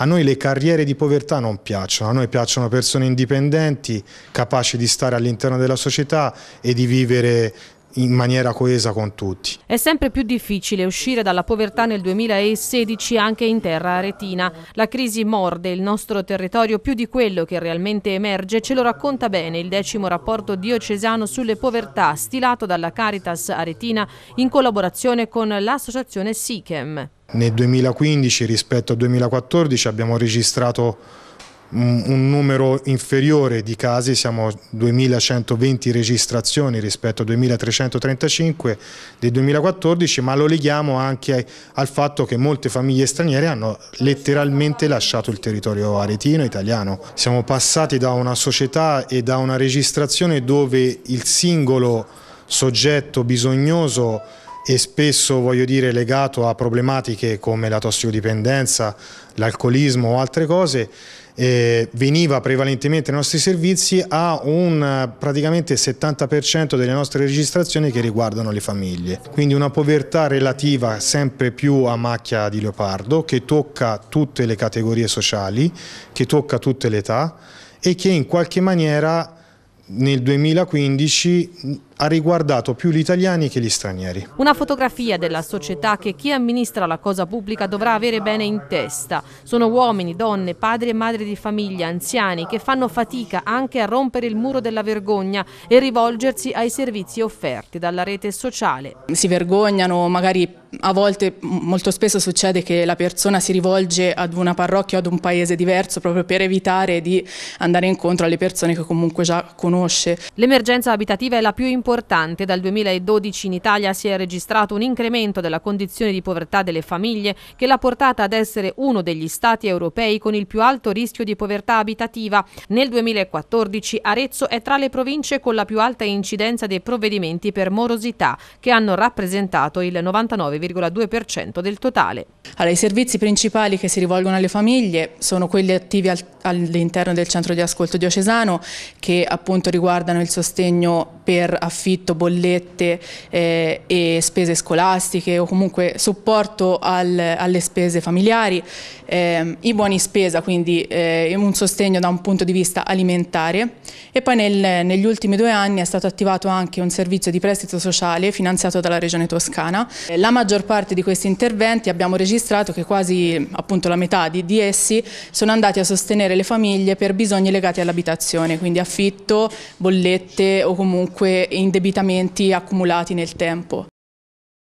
A noi le carriere di povertà non piacciono, a noi piacciono persone indipendenti, capaci di stare all'interno della società e di vivere in maniera coesa con tutti. È sempre più difficile uscire dalla povertà nel 2016 anche in terra aretina. La crisi morde il nostro territorio più di quello che realmente emerge, ce lo racconta bene il decimo rapporto diocesano sulle povertà stilato dalla Caritas Aretina in collaborazione con l'associazione SICEM. Nel 2015 rispetto al 2014 abbiamo registrato un numero inferiore di casi, siamo a 2120 registrazioni rispetto a 2335 del 2014, ma lo leghiamo anche al fatto che molte famiglie straniere hanno letteralmente lasciato il territorio aretino italiano. Siamo passati da una società e da una registrazione dove il singolo soggetto bisognoso e spesso voglio dire legato a problematiche come la tossicodipendenza, l'alcolismo o altre cose, eh, veniva prevalentemente ai nostri servizi a un praticamente 70% delle nostre registrazioni che riguardano le famiglie. Quindi una povertà relativa sempre più a macchia di leopardo che tocca tutte le categorie sociali, che tocca tutte le età e che in qualche maniera nel 2015 ha riguardato più gli italiani che gli stranieri. Una fotografia della società che chi amministra la cosa pubblica dovrà avere bene in testa. Sono uomini, donne, padri e madri di famiglia, anziani, che fanno fatica anche a rompere il muro della vergogna e rivolgersi ai servizi offerti dalla rete sociale. Si vergognano, magari a volte, molto spesso succede che la persona si rivolge ad una parrocchia o ad un paese diverso proprio per evitare di andare incontro alle persone che comunque già conosce. L'emergenza abitativa è la più importante importante. Dal 2012 in Italia si è registrato un incremento della condizione di povertà delle famiglie che l'ha portata ad essere uno degli stati europei con il più alto rischio di povertà abitativa. Nel 2014 Arezzo è tra le province con la più alta incidenza dei provvedimenti per morosità che hanno rappresentato il 99,2% del totale. Allora, I servizi principali che si rivolgono alle famiglie sono quelli attivi al, all'interno del centro di ascolto diocesano che appunto riguardano il sostegno per affitto, bollette eh, e spese scolastiche o comunque supporto al, alle spese familiari, eh, i buoni spesa, quindi eh, un sostegno da un punto di vista alimentare e poi nel, negli ultimi due anni è stato attivato anche un servizio di prestito sociale finanziato dalla Regione Toscana. La maggior parte di questi interventi abbiamo registrato registrato che quasi appunto la metà di, di essi sono andati a sostenere le famiglie per bisogni legati all'abitazione, quindi affitto, bollette o comunque indebitamenti accumulati nel tempo.